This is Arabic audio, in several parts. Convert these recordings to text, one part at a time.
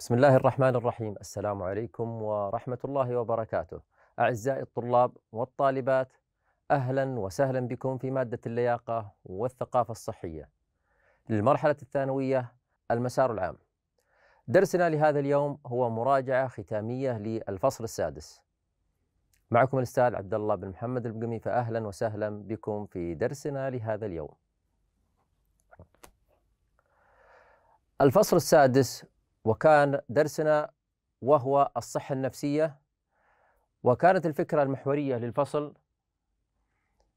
بسم الله الرحمن الرحيم السلام عليكم ورحمة الله وبركاته أعزائي الطلاب والطالبات أهلا وسهلا بكم في مادة اللياقة والثقافة الصحية للمرحلة الثانوية المسار العام درسنا لهذا اليوم هو مراجعة ختامية للفصل السادس معكم الأستاذ عبد الله بن محمد البقمي فأهلا وسهلا بكم في درسنا لهذا اليوم الفصل السادس وكان درسنا وهو الصحة النفسية وكانت الفكرة المحورية للفصل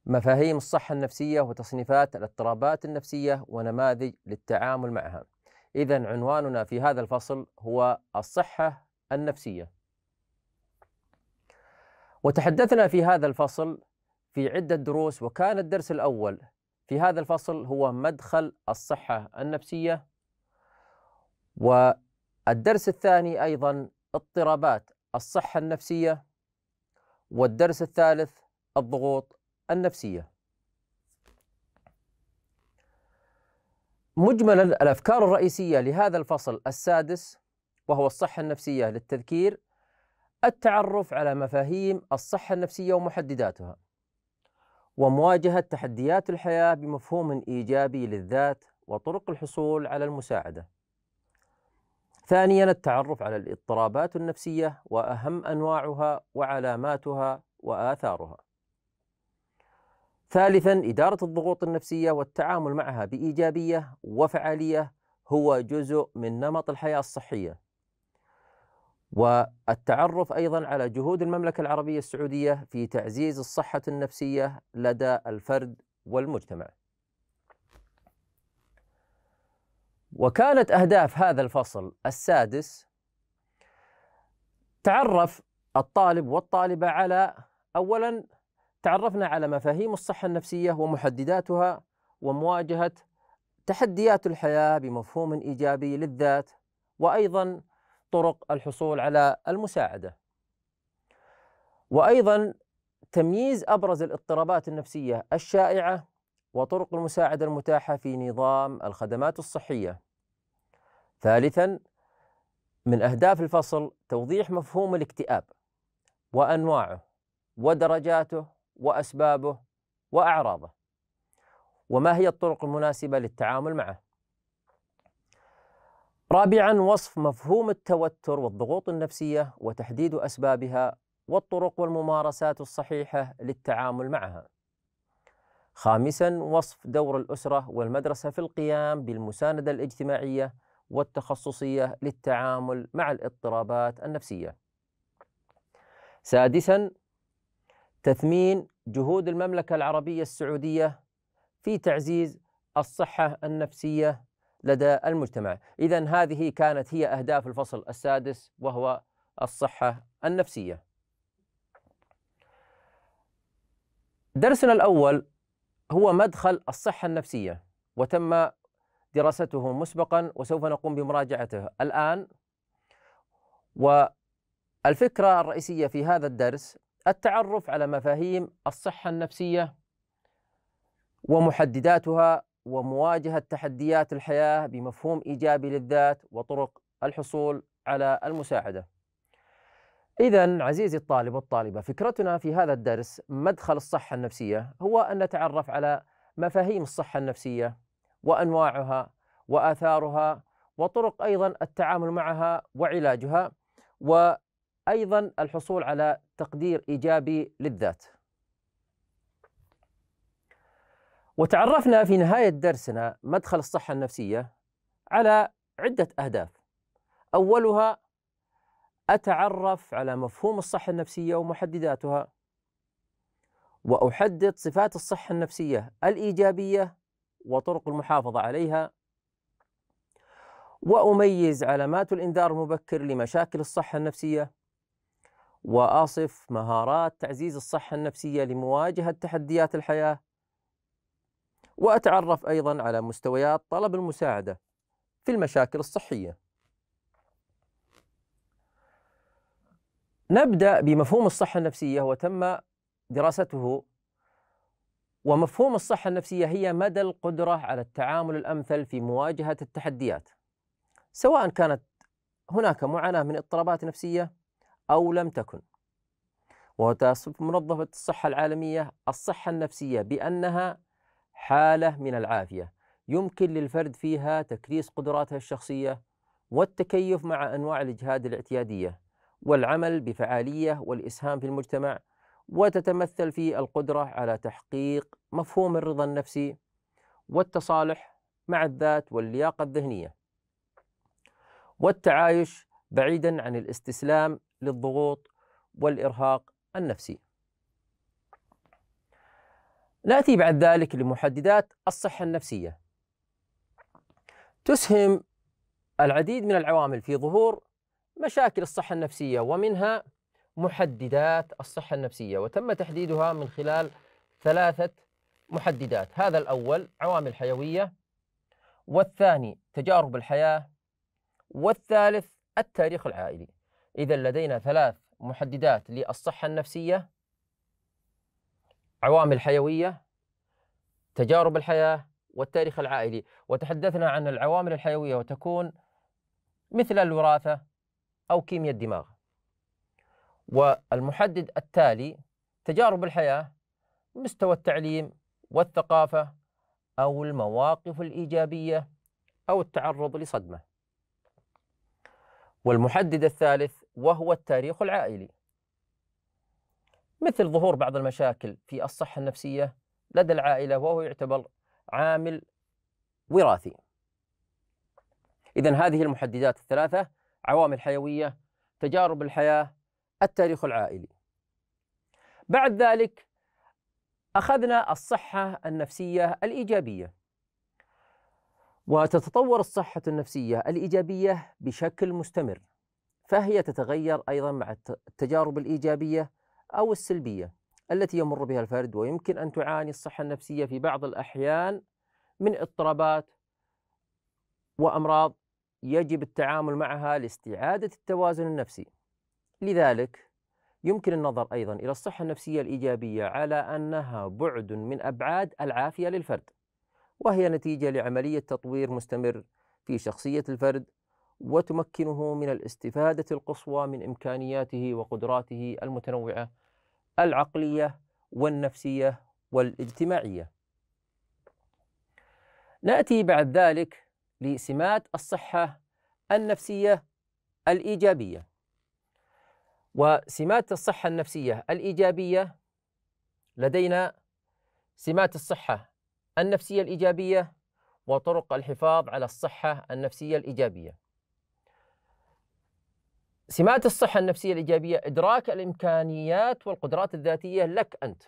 مفاهيم الصحة النفسية وتصنيفات الاضطرابات النفسية ونماذج للتعامل معها. إذا عنواننا في هذا الفصل هو الصحة النفسية. وتحدثنا في هذا الفصل في عدة دروس وكان الدرس الأول في هذا الفصل هو مدخل الصحة النفسية و الدرس الثاني أيضا اضطرابات الصحة النفسية والدرس الثالث الضغوط النفسية مجملا الأفكار الرئيسية لهذا الفصل السادس وهو الصحة النفسية للتذكير التعرف على مفاهيم الصحة النفسية ومحدداتها ومواجهة تحديات الحياة بمفهوم إيجابي للذات وطرق الحصول على المساعدة ثانيا التعرف على الاضطرابات النفسية وأهم أنواعها وعلاماتها وآثارها. ثالثا إدارة الضغوط النفسية والتعامل معها بإيجابية وفعالية هو جزء من نمط الحياة الصحية. والتعرف أيضا على جهود المملكة العربية السعودية في تعزيز الصحة النفسية لدى الفرد والمجتمع. وكانت أهداف هذا الفصل السادس تعرف الطالب والطالبة على أولا تعرفنا على مفاهيم الصحة النفسية ومحدداتها ومواجهة تحديات الحياة بمفهوم إيجابي للذات وأيضا طرق الحصول على المساعدة وأيضا تمييز أبرز الاضطرابات النفسية الشائعة وطرق المساعدة المتاحة في نظام الخدمات الصحية. ثالثا من أهداف الفصل توضيح مفهوم الاكتئاب وأنواعه ودرجاته وأسبابه وأعراضه وما هي الطرق المناسبة للتعامل معه. رابعا وصف مفهوم التوتر والضغوط النفسية وتحديد أسبابها والطرق والممارسات الصحيحة للتعامل معها. خامسا وصف دور الأسرة والمدرسة في القيام بالمساندة الاجتماعية والتخصصية للتعامل مع الاضطرابات النفسية. سادسا تثمين جهود المملكة العربية السعودية في تعزيز الصحة النفسية لدى المجتمع. إذا هذه كانت هي أهداف الفصل السادس وهو الصحة النفسية. درسنا الأول هو مدخل الصحة النفسية وتم دراسته مسبقا وسوف نقوم بمراجعته الآن والفكرة الرئيسية في هذا الدرس التعرف على مفاهيم الصحة النفسية ومحدداتها ومواجهة تحديات الحياة بمفهوم إيجابي للذات وطرق الحصول على المساعدة إذا عزيزي الطالب والطالبة فكرتنا في هذا الدرس مدخل الصحة النفسية هو أن نتعرف على مفاهيم الصحة النفسية وأنواعها وآثارها وطرق أيضا التعامل معها وعلاجها وأيضا الحصول على تقدير إيجابي للذات وتعرفنا في نهاية درسنا مدخل الصحة النفسية على عدة أهداف أولها أتعرف على مفهوم الصحة النفسية ومحدداتها وأحدد صفات الصحة النفسية الإيجابية وطرق المحافظة عليها وأميز علامات الإنذار المبكر لمشاكل الصحة النفسية وأصف مهارات تعزيز الصحة النفسية لمواجهة تحديات الحياة وأتعرف أيضا على مستويات طلب المساعدة في المشاكل الصحية نبدأ بمفهوم الصحة النفسية وتم دراسته ومفهوم الصحة النفسية هي مدى القدرة على التعامل الأمثل في مواجهة التحديات سواء كانت هناك معاناة من اضطرابات نفسية أو لم تكن وتصف منظمة الصحة العالمية الصحة النفسية بأنها حالة من العافية يمكن للفرد فيها تكريس قدراته الشخصية والتكيف مع أنواع الإجهاد الاعتيادية والعمل بفعاليه والاسهام في المجتمع وتتمثل في القدره على تحقيق مفهوم الرضا النفسي والتصالح مع الذات واللياقه الذهنيه والتعايش بعيدا عن الاستسلام للضغوط والارهاق النفسي ناتي بعد ذلك لمحددات الصحه النفسيه تسهم العديد من العوامل في ظهور مشاكل الصحة النفسية ومنها محددات الصحة النفسية وتم تحديدها من خلال ثلاثة محددات هذا الأول عوامل حيوية والثاني تجارب الحياة والثالث التاريخ العائلي إذا لدينا ثلاث محددات للصحة النفسية عوامل حيوية تجارب الحياة والتاريخ العائلي وتحدثنا عن العوامل الحيوية وتكون مثل الوراثة أو كيمياء الدماغ والمحدد التالي تجارب الحياة مستوى التعليم والثقافة أو المواقف الإيجابية أو التعرض لصدمة والمحدد الثالث وهو التاريخ العائلي مثل ظهور بعض المشاكل في الصحة النفسية لدى العائلة وهو يعتبر عامل وراثي إذا هذه المحددات الثلاثة عوامل حيويه تجارب الحياه التاريخ العائلي بعد ذلك اخذنا الصحه النفسيه الايجابيه وتتطور الصحه النفسيه الايجابيه بشكل مستمر فهي تتغير ايضا مع التجارب الايجابيه او السلبيه التي يمر بها الفرد ويمكن ان تعاني الصحه النفسيه في بعض الاحيان من اضطرابات وامراض يجب التعامل معها لاستعادة التوازن النفسي لذلك يمكن النظر أيضا إلى الصحة النفسية الإيجابية على أنها بعد من أبعاد العافية للفرد وهي نتيجة لعملية تطوير مستمر في شخصية الفرد وتمكنه من الاستفادة القصوى من إمكانياته وقدراته المتنوعة العقلية والنفسية والاجتماعية. نأتي بعد ذلك لسمات الصحة النفسية الإيجابية وسمات الصحة النفسية الإيجابية لدينا سمات الصحة النفسية الإيجابية وطرق الحفاظ على الصحة النفسية الإيجابية سمات الصحة النفسية الإيجابية إدراك الإمكانيات والقدرات الذاتية لك أنت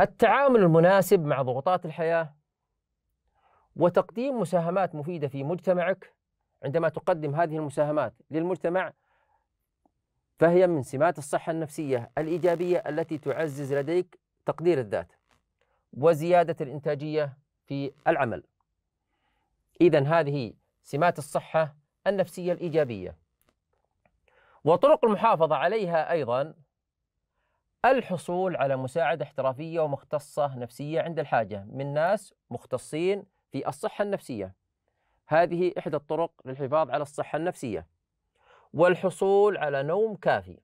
التعامل المناسب مع ضغوطات الحياة وتقديم مساهمات مفيدة في مجتمعك عندما تقدم هذه المساهمات للمجتمع فهي من سمات الصحة النفسية الإيجابية التي تعزز لديك تقدير الذات وزيادة الإنتاجية في العمل إذا هذه سمات الصحة النفسية الإيجابية وطرق المحافظة عليها أيضا الحصول على مساعدة احترافية ومختصة نفسية عند الحاجة من ناس مختصين في الصحة النفسية هذه إحدى الطرق للحفاظ على الصحة النفسية والحصول على نوم كافي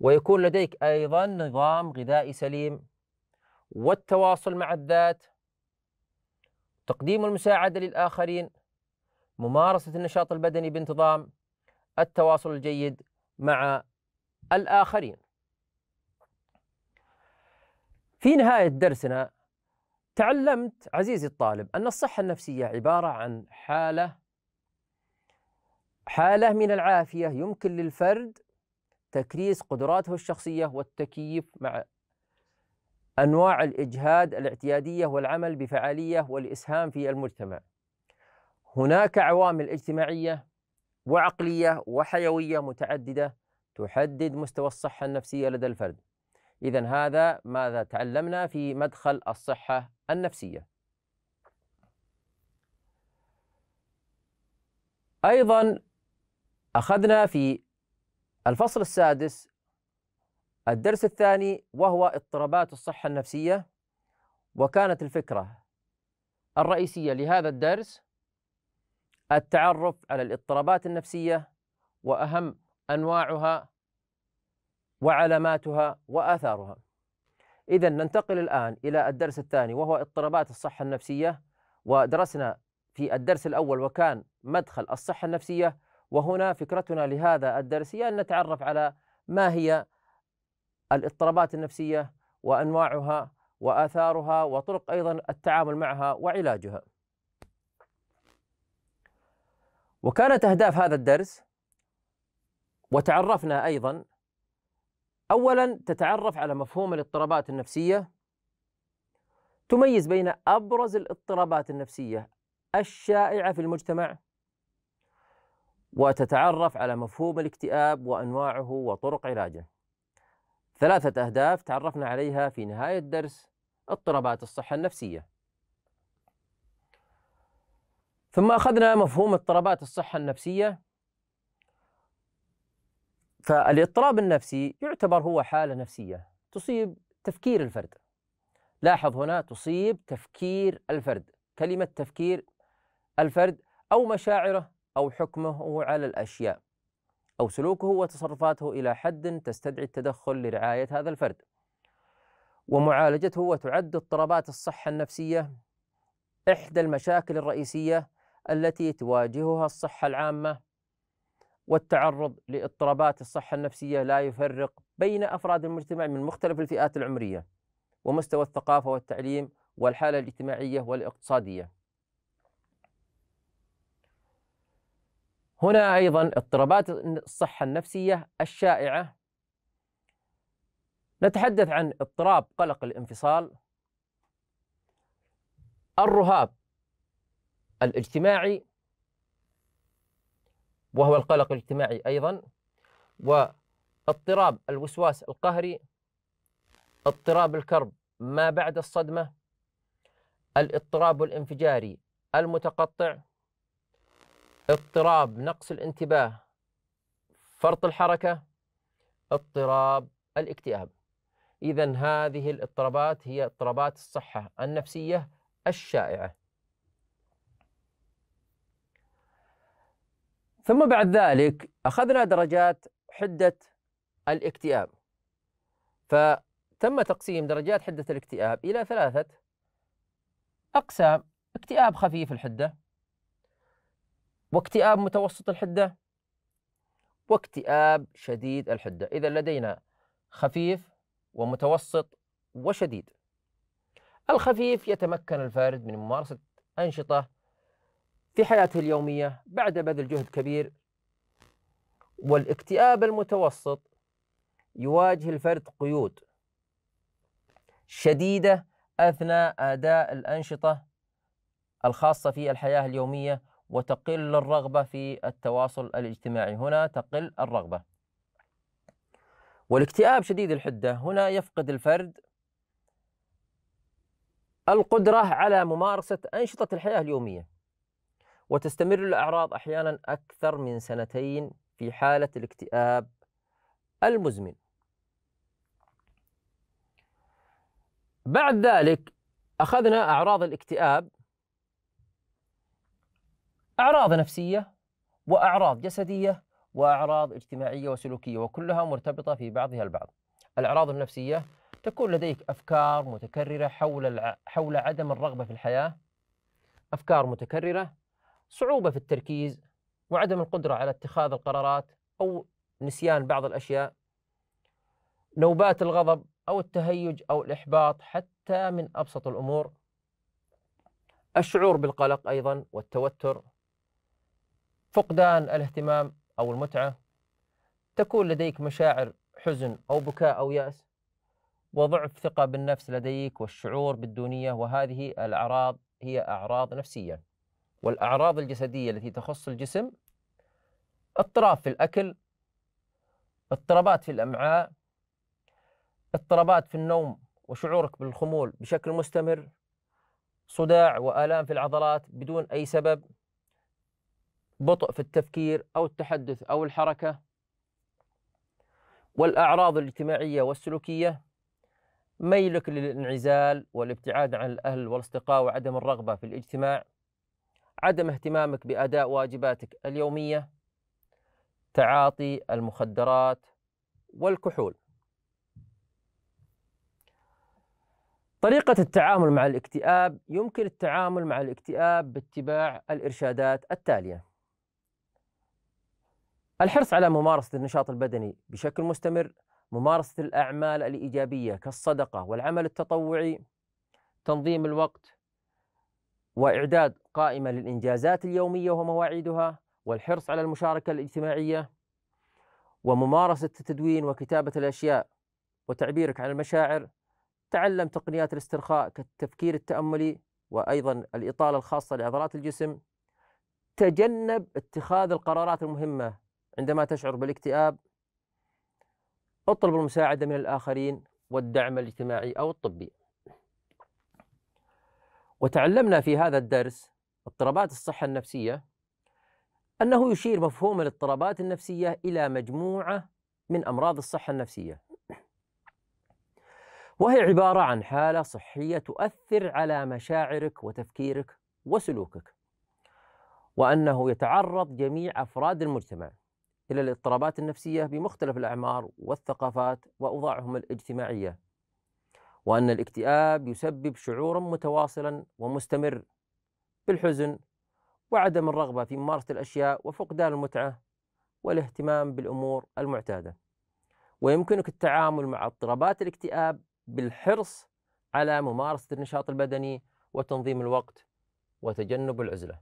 ويكون لديك أيضا نظام غذائي سليم والتواصل مع الذات تقديم المساعدة للآخرين ممارسة النشاط البدني بانتظام التواصل الجيد مع الآخرين في نهاية درسنا تعلمت عزيزي الطالب أن الصحة النفسية عبارة عن حالة حالة من العافية يمكن للفرد تكريس قدراته الشخصية والتكييف مع أنواع الإجهاد الاعتيادية والعمل بفعالية والإسهام في المجتمع هناك عوامل اجتماعية وعقلية وحيوية متعددة تحدد مستوى الصحة النفسية لدى الفرد إذا هذا ماذا تعلمنا في مدخل الصحة النفسية أيضا أخذنا في الفصل السادس الدرس الثاني وهو اضطرابات الصحة النفسية وكانت الفكرة الرئيسية لهذا الدرس التعرف على الاضطرابات النفسية وأهم انواعها وعلاماتها واثارها. اذا ننتقل الان الى الدرس الثاني وهو اضطرابات الصحه النفسيه ودرسنا في الدرس الاول وكان مدخل الصحه النفسيه وهنا فكرتنا لهذا الدرس هي ان نتعرف على ما هي الاضطرابات النفسيه وانواعها واثارها وطرق ايضا التعامل معها وعلاجها. وكانت اهداف هذا الدرس وتعرفنا ايضا اولا تتعرف على مفهوم الاضطرابات النفسيه تميز بين ابرز الاضطرابات النفسيه الشائعه في المجتمع وتتعرف على مفهوم الاكتئاب وانواعه وطرق علاجه. ثلاثه اهداف تعرفنا عليها في نهايه الدرس اضطرابات الصحه النفسيه. ثم اخذنا مفهوم اضطرابات الصحه النفسيه فالاضطراب النفسي يعتبر هو حالة نفسية تصيب تفكير الفرد لاحظ هنا تصيب تفكير الفرد كلمة تفكير الفرد أو مشاعره أو حكمه على الأشياء أو سلوكه وتصرفاته إلى حد تستدعي التدخل لرعاية هذا الفرد ومعالجته وتعد اضطرابات الصحة النفسية إحدى المشاكل الرئيسية التي تواجهها الصحة العامة والتعرض لاضطرابات الصحة النفسية لا يفرق بين أفراد المجتمع من مختلف الفئات العمرية ومستوى الثقافة والتعليم والحالة الاجتماعية والاقتصادية. هنا أيضا اضطرابات الصحة النفسية الشائعة نتحدث عن اضطراب قلق الانفصال الرهاب الاجتماعي وهو القلق الاجتماعي أيضا واضطراب الوسواس القهري اضطراب الكرب ما بعد الصدمة الاضطراب الانفجاري المتقطع اضطراب نقص الانتباه فرط الحركة اضطراب الاكتئاب إذا هذه الاضطرابات هي اضطرابات الصحة النفسية الشائعة ثم بعد ذلك أخذنا درجات حدة الاكتئاب فتم تقسيم درجات حدة الاكتئاب إلى ثلاثة أقسام اكتئاب خفيف الحدة واكتئاب متوسط الحدة واكتئاب شديد الحدة إذا لدينا خفيف ومتوسط وشديد الخفيف يتمكن الفارد من ممارسة أنشطة في حياته اليومية بعد بذل جهد كبير والاكتئاب المتوسط يواجه الفرد قيود شديدة أثناء أداء الأنشطة الخاصة في الحياة اليومية وتقل الرغبة في التواصل الاجتماعي هنا تقل الرغبة والاكتئاب شديد الحدة هنا يفقد الفرد القدرة على ممارسة أنشطة الحياة اليومية وتستمر الأعراض أحيانا أكثر من سنتين في حالة الاكتئاب المزمن بعد ذلك أخذنا أعراض الاكتئاب أعراض نفسية وأعراض جسدية وأعراض اجتماعية وسلوكية وكلها مرتبطة في بعضها البعض الأعراض النفسية تكون لديك أفكار متكررة حول حول عدم الرغبة في الحياة أفكار متكررة صعوبة في التركيز وعدم القدرة على اتخاذ القرارات أو نسيان بعض الأشياء نوبات الغضب أو التهيج أو الإحباط حتى من أبسط الأمور الشعور بالقلق أيضا والتوتر فقدان الاهتمام أو المتعة تكون لديك مشاعر حزن أو بكاء أو يأس وضعف ثقة بالنفس لديك والشعور بالدونية وهذه الأعراض هي أعراض نفسية والأعراض الجسدية التي تخص الجسم اضطراب في الأكل اضطرابات في الأمعاء اضطرابات في النوم وشعورك بالخمول بشكل مستمر صداع وآلام في العضلات بدون أي سبب بطء في التفكير أو التحدث أو الحركة والأعراض الاجتماعية والسلوكية ميلك للانعزال والابتعاد عن الأهل والأصدقاء وعدم الرغبة في الاجتماع عدم اهتمامك باداء واجباتك اليوميه تعاطي المخدرات والكحول طريقة التعامل مع الاكتئاب يمكن التعامل مع الاكتئاب باتباع الإرشادات التالية الحرص على ممارسة النشاط البدني بشكل مستمر ممارسة الأعمال الإيجابية كالصدقة والعمل التطوعي تنظيم الوقت وإعداد قائمة للإنجازات اليومية ومواعيدها والحرص على المشاركة الاجتماعية وممارسة التدوين وكتابة الأشياء وتعبيرك عن المشاعر تعلم تقنيات الاسترخاء كالتفكير التأملي وأيضا الإطالة الخاصة لعضلات الجسم تجنب اتخاذ القرارات المهمة عندما تشعر بالاكتئاب اطلب المساعدة من الآخرين والدعم الاجتماعي أو الطبي وتعلمنا في هذا الدرس اضطرابات الصحة النفسية أنه يشير مفهوم الاضطرابات النفسية إلى مجموعة من أمراض الصحة النفسية وهي عبارة عن حالة صحية تؤثر على مشاعرك وتفكيرك وسلوكك وأنه يتعرض جميع أفراد المجتمع إلى الاضطرابات النفسية بمختلف الأعمار والثقافات وأوضاعهم الاجتماعية وأن الاكتئاب يسبب شعورا متواصلا ومستمر بالحزن وعدم الرغبة في ممارسة الأشياء وفقدان المتعة والاهتمام بالأمور المعتادة ويمكنك التعامل مع اضطرابات الاكتئاب بالحرص على ممارسة النشاط البدني وتنظيم الوقت وتجنب العزلة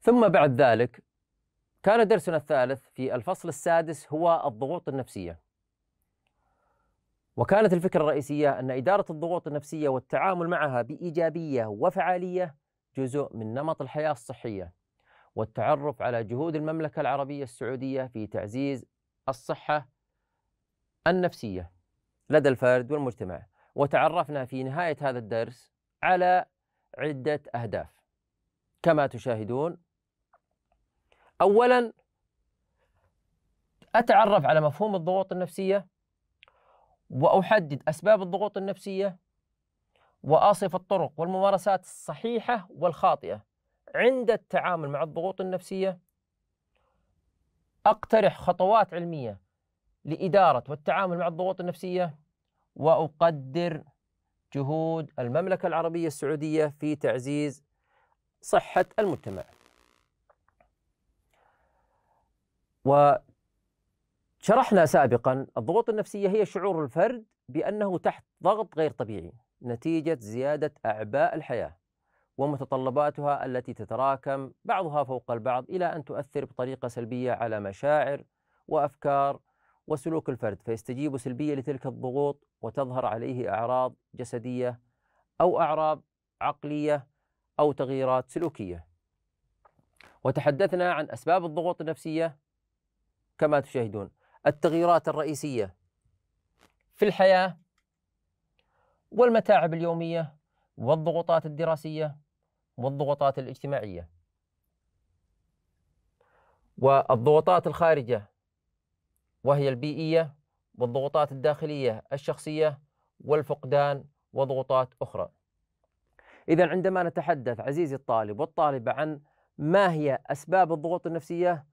ثم بعد ذلك كان درسنا الثالث في الفصل السادس هو الضغوط النفسيه وكانت الفكرة الرئيسية أن إدارة الضغوط النفسية والتعامل معها بإيجابية وفعالية جزء من نمط الحياة الصحية والتعرف على جهود المملكة العربية السعودية في تعزيز الصحة النفسية لدى الفرد والمجتمع وتعرفنا في نهاية هذا الدرس على عدة أهداف كما تشاهدون أولا أتعرف على مفهوم الضغوط النفسية وأحدد أسباب الضغوط النفسية وأصف الطرق والممارسات الصحيحة والخاطئة عند التعامل مع الضغوط النفسية أقترح خطوات علمية لإدارة والتعامل مع الضغوط النفسية وأقدر جهود المملكة العربية السعودية في تعزيز صحة المجتمع. شرحنا سابقا الضغوط النفسية هي شعور الفرد بأنه تحت ضغط غير طبيعي نتيجة زيادة أعباء الحياة ومتطلباتها التي تتراكم بعضها فوق البعض إلى أن تؤثر بطريقة سلبية على مشاعر وأفكار وسلوك الفرد فيستجيب سلبيا لتلك الضغوط وتظهر عليه أعراض جسدية أو أعراض عقلية أو تغييرات سلوكية وتحدثنا عن أسباب الضغوط النفسية كما تشاهدون التغييرات الرئيسية في الحياة والمتاعب اليومية والضغوطات الدراسية والضغوطات الاجتماعية والضغوطات الخارجة وهي البيئية والضغوطات الداخلية الشخصية والفقدان وضغوطات أخرى إذا عندما نتحدث عزيزي الطالب والطالبة عن ما هي أسباب الضغوط النفسية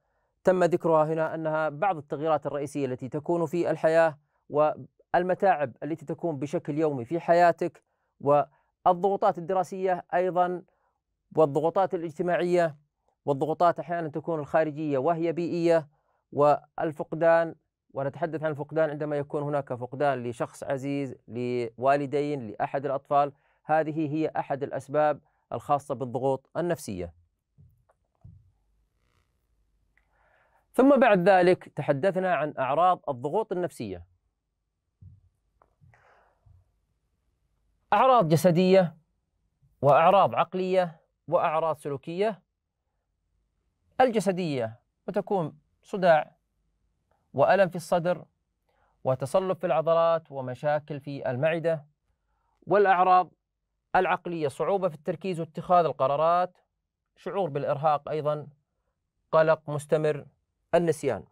تم ذكرها هنا انها بعض التغييرات الرئيسيه التي تكون في الحياه والمتاعب التي تكون بشكل يومي في حياتك والضغوطات الدراسيه ايضا والضغوطات الاجتماعيه والضغوطات احيانا تكون الخارجيه وهي بيئيه والفقدان ونتحدث عن الفقدان عندما يكون هناك فقدان لشخص عزيز لوالدين لاحد الاطفال هذه هي احد الاسباب الخاصه بالضغوط النفسيه ثم بعد ذلك تحدثنا عن أعراض الضغوط النفسية أعراض جسدية وأعراض عقلية وأعراض سلوكية الجسدية وتكون صداع وألم في الصدر وتصلب في العضلات ومشاكل في المعدة والأعراض العقلية صعوبة في التركيز واتخاذ القرارات شعور بالإرهاق أيضا قلق مستمر النسيان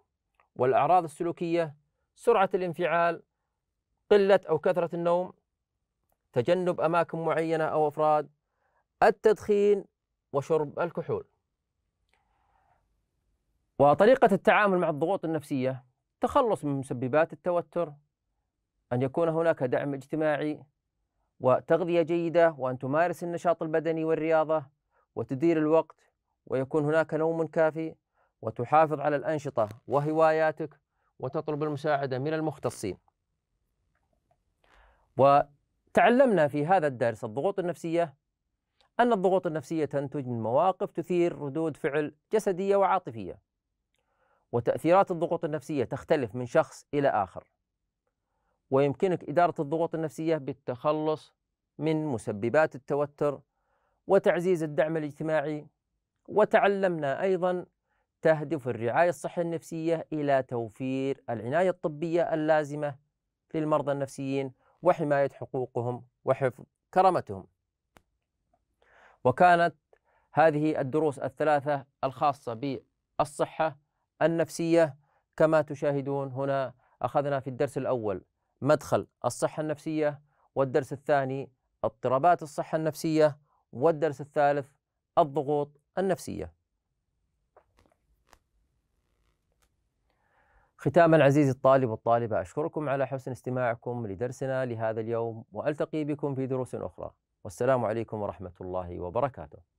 والأعراض السلوكية سرعة الانفعال قلة أو كثرة النوم تجنب أماكن معينة أو أفراد التدخين وشرب الكحول وطريقة التعامل مع الضغوط النفسية تخلص من مسببات التوتر أن يكون هناك دعم اجتماعي وتغذية جيدة وأن تمارس النشاط البدني والرياضة وتدير الوقت ويكون هناك نوم كافي وتحافظ على الأنشطة وهواياتك وتطلب المساعدة من المختصين وتعلمنا في هذا الدرس الضغوط النفسية أن الضغوط النفسية تنتج من مواقف تثير ردود فعل جسدية وعاطفية وتأثيرات الضغوط النفسية تختلف من شخص إلى آخر ويمكنك إدارة الضغوط النفسية بالتخلص من مسببات التوتر وتعزيز الدعم الاجتماعي وتعلمنا أيضا تهدف الرعاية الصحية النفسية إلى توفير العناية الطبية اللازمة للمرضى النفسيين وحماية حقوقهم وحفظ كرامتهم. وكانت هذه الدروس الثلاثة الخاصة بالصحة النفسية كما تشاهدون هنا أخذنا في الدرس الأول مدخل الصحة النفسية والدرس الثاني اضطرابات الصحة النفسية والدرس الثالث الضغوط النفسيه ختاما عزيزي الطالب والطالبة أشكركم على حسن استماعكم لدرسنا لهذا اليوم وألتقي بكم في دروس أخرى والسلام عليكم ورحمة الله وبركاته